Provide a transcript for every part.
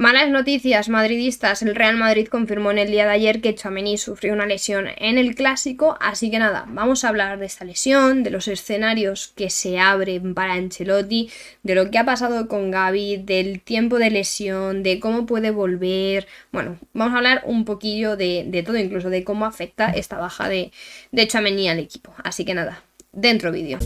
Malas noticias madridistas. El Real Madrid confirmó en el día de ayer que Chamení sufrió una lesión en el clásico, así que nada, vamos a hablar de esta lesión, de los escenarios que se abren para Ancelotti, de lo que ha pasado con Gaby, del tiempo de lesión, de cómo puede volver. Bueno, vamos a hablar un poquillo de, todo, incluso de cómo afecta esta baja de, de Chamení al equipo. Así que nada, dentro vídeo.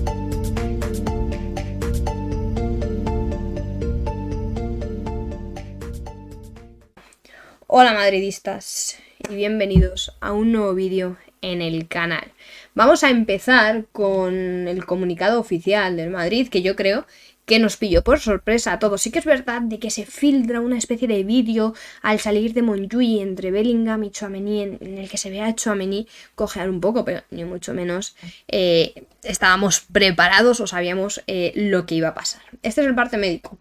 Hola madridistas y bienvenidos a un nuevo vídeo en el canal. Vamos a empezar con el comunicado oficial del Madrid, que yo creo que nos pilló por sorpresa a todos. Sí que es verdad de que se filtra una especie de vídeo al salir de Monjuy entre Bellingham y Chouameni en, el que se ve a Chouameni cojear un poco, pero ni mucho menos eh, estábamos preparados o sabíamos eh, lo que iba a pasar. Este es el parte médico.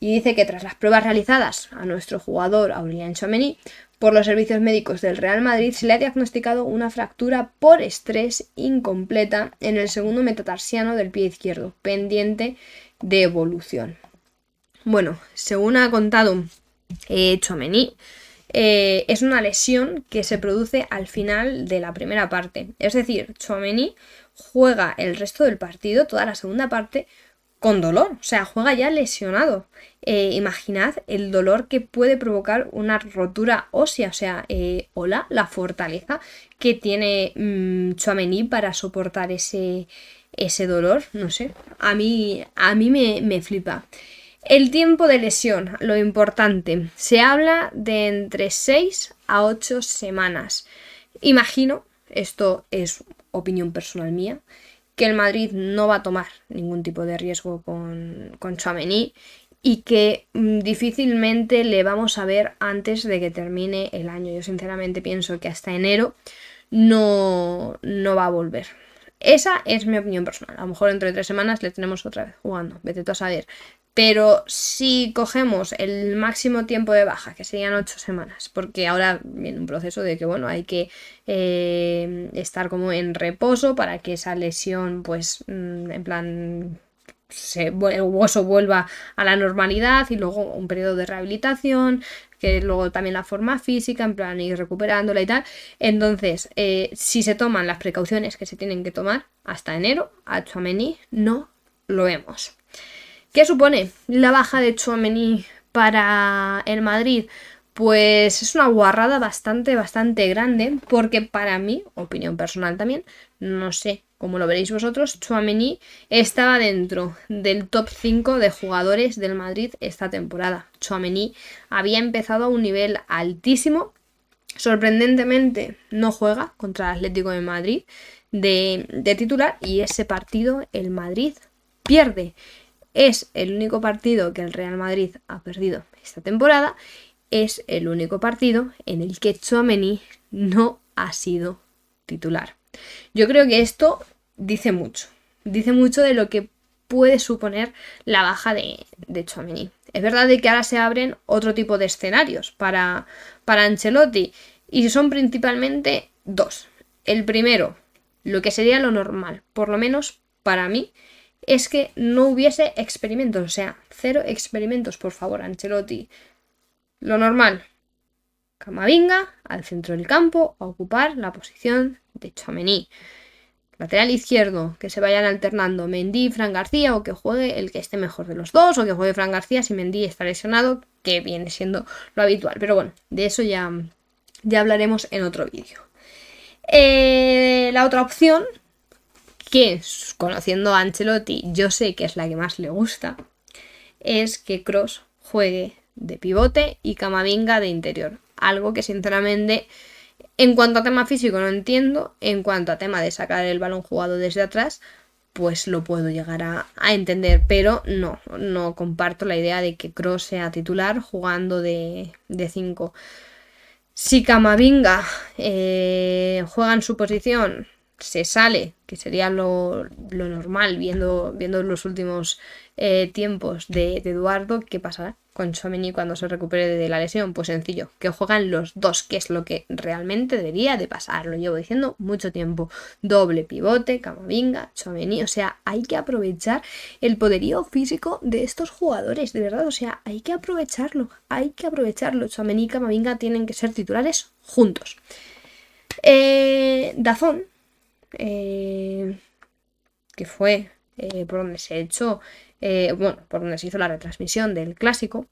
Y dice que tras las pruebas realizadas a nuestro jugador Aurélien Chouameni por los servicios médicos del Real Madrid se le ha diagnosticado una fractura por estrés incompleta en el segundo metatarsiano del pie izquierdo, pendiente de evolución. Bueno, según ha contado eh, eh es una lesión que se produce al final de la primera parte. Es decir, chomení juega el resto del partido, toda la segunda parte, con dolor, o sea, juega ya lesionado. Eh, imaginad el dolor que puede provocar una rotura ósea, o sea, eh, hola, la fortaleza que tiene mmm, para soportar ese, ese dolor, no sé, a mí, a mí me, me flipa. El tiempo de lesión, lo importante, se habla de entre 6 a 8 semanas. Imagino, esto es opinión personal mía, que el Madrid no va a tomar ningún tipo de riesgo con, con y que mm, difícilmente le vamos a ver antes de que termine el año. Yo sinceramente pienso que hasta enero no, no va a volver. Esa es mi opinión personal. A lo mejor dentro de tres semanas le tenemos otra vez jugando. Vete tú a saber. Pero si cogemos el máximo tiempo de baja, que serían ocho semanas, porque ahora viene un proceso de que, bueno, hay que eh, estar como en reposo para que esa lesión, pues, mm, en plan, el hueso vuelva a la normalidad y luego un periodo de rehabilitación, que luego también la forma física, en plan ir recuperándola y tal. Entonces, eh, si se toman las precauciones que se tienen que tomar hasta enero, a Chuamení no lo vemos. ¿Qué supone la baja de Chouameni para el Madrid? Pues es una guarrada bastante, bastante grande, porque para mí, opinión personal también, no sé como lo veréis vosotros, Chouameni estaba dentro del top 5 de jugadores del Madrid esta temporada. Chouameni había empezado a un nivel altísimo. Sorprendentemente no juega contra el Atlético de Madrid de, de titular y ese partido el Madrid pierde. Es el único partido que el Real Madrid ha perdido esta temporada. Es el único partido en el que Chomeny no ha sido titular. Yo creo que esto dice mucho. Dice mucho de lo que puede suponer la baja de, de Es verdad que ahora se abren otro tipo de escenarios para, para Ancelotti y son principalmente dos. El primero, lo que sería lo normal, por lo menos para mí, es que no hubiese experimentos, o sea, cero experimentos, por favor, Ancelotti. Lo normal, Camavinga al centro del campo a ocupar la posición de Chamení. Lateral izquierdo, que se vayan alternando Mendy y Fran García o que juegue el que esté mejor de los dos o que juegue Fran García si Mendy está lesionado, que viene siendo lo habitual. Pero bueno, de eso ya, ya hablaremos en otro vídeo. Eh, la otra opción que, conociendo a Ancelotti, yo sé que es la que más le gusta, es que Cross juegue de pivote y Camavinga de interior. Algo que sinceramente, en cuanto a tema físico no entiendo, en cuanto a tema de sacar el balón jugado desde atrás, pues lo puedo llegar a, entender, pero no, no comparto la idea de que Cross sea titular jugando de 5. si Camavinga eh, juega en su posición se sale, que sería lo, normal viendo, viendo los últimos eh, tiempos de, Eduardo, ¿qué pasará con Chomeny cuando se recupere de la lesión? Pues sencillo, que juegan los dos, que es lo que realmente debería de pasar, lo llevo diciendo mucho tiempo. Doble pivote, Camavinga, Chomeny, o sea, hay que aprovechar el poderío físico de estos jugadores, de verdad, o sea, hay que aprovecharlo, hay que aprovecharlo. Chomeny y Camavinga tienen que ser titulares juntos. Eh, Dazón eh, que fue eh, por donde se echó, eh, bueno, por donde se hizo la retransmisión del clásico,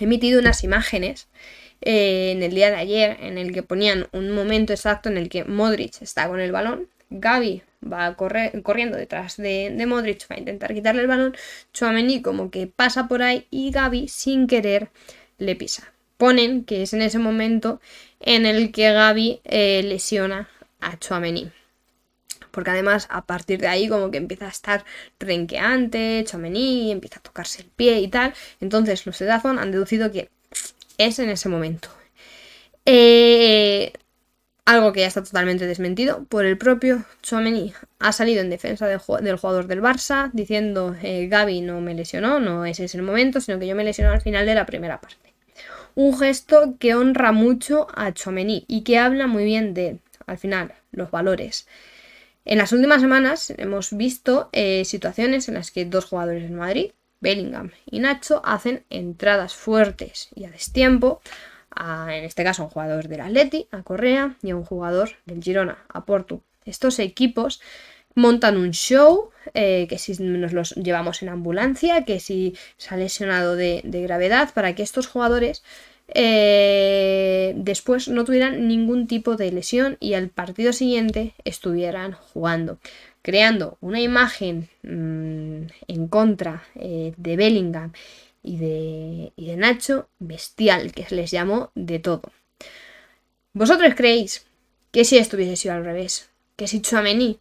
he emitido unas imágenes en el día de ayer en el que ponían un momento exacto en el que Modric está con el balón, Gaby va corriendo detrás de, Modric para intentar quitarle el balón, Chouameni como que pasa por ahí y Gaby sin querer le pisa. Ponen que es en ese momento en el que Gaby lesiona a Chouameni porque además a partir de ahí como que empieza a estar renqueante, chomení, empieza a tocarse el pie y tal. Entonces los de han deducido que es en ese momento. Eh, algo que ya está totalmente desmentido por el propio Chomení. Ha salido en defensa del, jugador del Barça diciendo eh, Gaby no me lesionó, no ese es el momento, sino que yo me lesioné al final de la primera parte. Un gesto que honra mucho a chomení y que habla muy bien de, al final, los valores en las últimas semanas hemos visto eh, situaciones en las que dos jugadores en Madrid, Bellingham y Nacho, hacen entradas fuertes y a destiempo, en este caso un jugador del Atleti, a Correa, y a un jugador del Girona, a Porto. Estos equipos montan un show, eh, que si nos los llevamos en ambulancia, que si se ha lesionado de, de gravedad, para que estos jugadores eh, después no tuvieran ningún tipo de lesión y al partido siguiente estuvieran jugando, creando una imagen mm, en contra eh, de Bellingham y de, de Nacho bestial, que les llamó de todo. ¿Vosotros creéis que si esto hubiese sido al revés, que si Chuamení,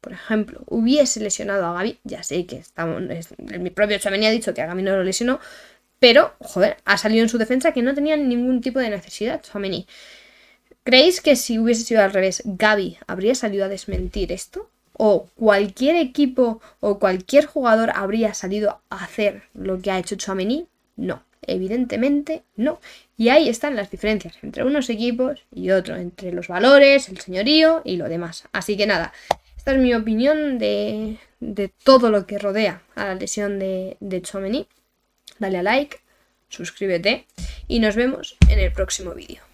por ejemplo, hubiese lesionado a Gaby, ya sé que estamos, mi propio Chuamení ha dicho que a Gaby no lo lesionó, pero, joder, ha salido en su defensa que no tenía ningún tipo de necesidad, Chouameni, ¿Creéis que si hubiese sido al revés, Gaby habría salido a desmentir esto? ¿O cualquier equipo o cualquier jugador habría salido a hacer lo que ha hecho Chouameni? No, evidentemente no. Y ahí están las diferencias entre unos equipos y otros, entre los valores, el señorío y lo demás. Así que nada, esta es mi opinión de, todo lo que rodea a la lesión de, de dale a like, suscríbete y nos vemos en el próximo vídeo.